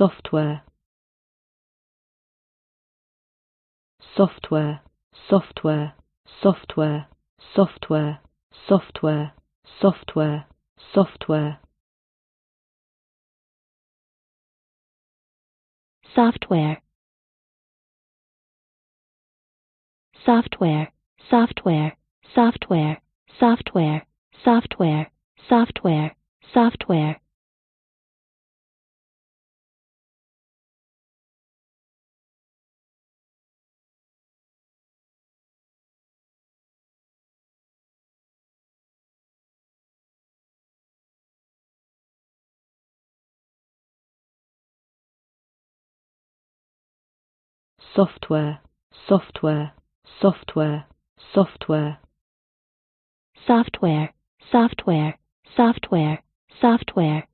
software software software software software software software software software software software software software software software software software, software, software, software. Software, software, software, software,